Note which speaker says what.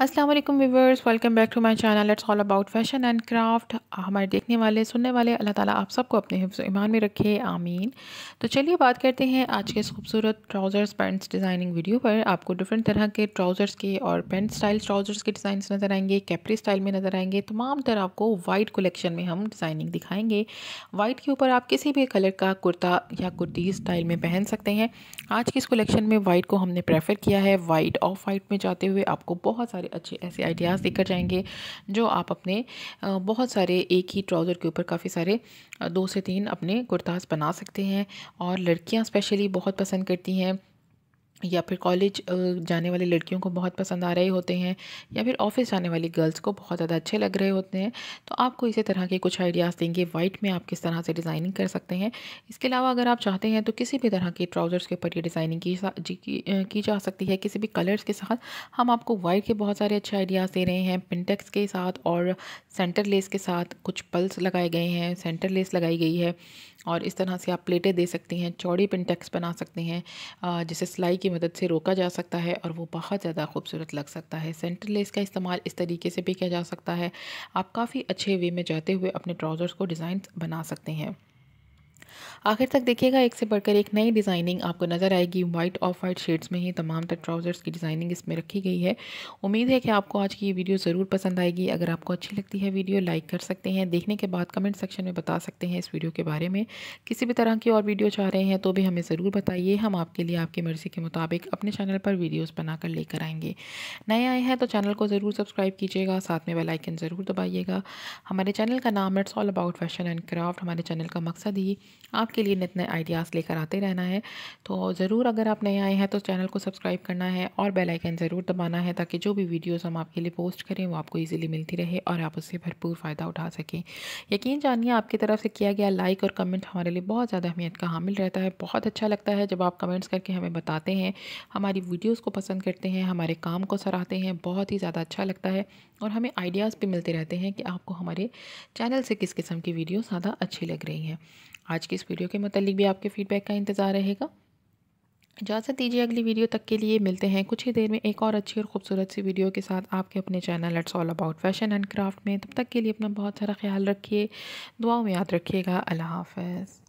Speaker 1: अस्सलाम वालेकुम viewers welcome back to my channel let's all about fashion and craft हमारे देखने वाले सुनने वाले अल्लाह ताला आप सबको अपने हिफ्ज़ ईमान में रखे आमीन तो चलिए बात करते हैं आज के इस खूबसूरत ट्राउज़र्स पैंट्स डिज़ाइनिंग वीडियो पर आपको डिफरेंट तरह के ट्राउज़र्स के और पेंट स्टाइल ट्राउज़र्स के डिज़ाइन नज़र आएंगे कैपरी स्टाइल में नज़र आएंगे तमाम तरह आपको वाइट कलेक्शन में हम डिज़ाइनिंग दिखाएंगे वाइट के ऊपर आप किसी भी कलर का कुर्ता या कुर्ती स्टाइल में पहन सकते हैं आज के इस कलेक्शन में वाइट को हमने प्रेफर किया है वाइट ऑफ वाइट में जाते हुए आपको बहुत सारे सारे अच्छे ऐसे आइडियाज़ देकर जाएंगे जो आप अपने बहुत सारे एक ही ट्राउज़र के ऊपर काफ़ी सारे दो से तीन अपने कुर्ताज बना सकते हैं और लड़कियाँ स्पेशली बहुत पसंद करती हैं या फिर कॉलेज जाने वाली लड़कियों को बहुत पसंद आ रहे होते हैं या फिर ऑफिस जाने वाली गर्ल्स को बहुत ज़्यादा अच्छे लग रहे होते हैं तो आपको इसी तरह के कुछ आइडियाज़ देंगे वाइट में आप किस तरह से डिज़ाइनिंग कर सकते हैं इसके अलावा अगर आप चाहते हैं तो किसी भी तरह के ट्राउज़र्स के ऊपर ये डिज़ाइनिंग की, की, की जा सकती है किसी भी कलर्स के साथ हम आपको वाइट के बहुत सारे अच्छे आइडियाज़ दे रहे हैं पिनटेक्स के साथ और सेंटर लेस के साथ कुछ पल्स लगाए गए हैं सेंटर लेस लगाई गई है और इस तरह से आप प्लेटें दे सकती हैं चौड़ी पिनटेक्स बना सकते हैं जैसे सिलाई के की मदद से रोका जा सकता है और वो बहुत ज़्यादा खूबसूरत लग सकता है सेंटर लेस का इस्तेमाल इस तरीके से भी किया जा सकता है आप काफ़ी अच्छे वे में जाते हुए अपने ट्राउज़र्स को डिज़ाइन बना सकते हैं आखिर तक देखिएगा एक से बढ़कर एक नई डिज़ाइनिंग आपको नज़र आएगी वाइट ऑफ वाइट शेड्स में ही तमाम तक ट्राउज़र्स की डिज़ाइनिंग इसमें रखी गई है उम्मीद है कि आपको आज की ये वीडियो ज़रूर पसंद आएगी अगर आपको अच्छी लगती है वीडियो लाइक कर सकते हैं देखने के बाद कमेंट सेक्शन में बता सकते हैं इस वीडियो के बारे में किसी भी तरह की और वीडियो चाह रहे हैं तो भी हमें ज़रूर बताइए हम आपके लिए आपकी मर्ज़ी के मुताबिक अपने चैनल पर वीडियोज़ बनाकर लेकर आएंगे नए आए हैं तो चैनल को ज़रूर सब्सक्राइब कीजिएगा साथ में बेलाइकन ज़रूर दबाइएगा हमारे चैनल का नाम it's all about fashion and craft हमारे चैनल का मकसद ही आपके लिए नित नए आइडियाज़ लेकर आते रहना है तो ज़रूर अगर आप नए आए हैं तो चैनल को सब्सक्राइब करना है और बेल आइकन ज़रूर दबाना है ताकि जो भी वीडियोस हम आपके लिए पोस्ट करें वो आपको इजीली मिलती रहे और आप उससे भरपूर फ़ायदा उठा सकें यकीन जानिए आपकी तरफ से किया गया लाइक और कमेंट हमारे लिए बहुत ज़्यादा अहमियत का हामिल रहता है बहुत अच्छा लगता है जब आप कमेंट्स करके हमें बताते हैं हमारी वीडियोज़ को पसंद करते हैं हमारे काम को सराहते हैं बहुत ही ज़्यादा अच्छा लगता है और हमें आइडियाज़ भी मिलते रहते हैं कि आपको हमारे चैनल से किस किस्म की वीडियो ज़्यादा अच्छी लग रही हैं आज की इस वीडियो के मतलब भी आपके फीडबैक का इंतज़ार रहेगा इजाज़त दीजिए अगली वीडियो तक के लिए मिलते हैं कुछ ही देर में एक और अच्छी और खूबसूरत सी वीडियो के साथ आपके अपने channel it's all about fashion and craft में तब तक के लिए अपना बहुत सारा ख्याल रखिए दुआओं में याद रखिएगा अल्लाह हाफ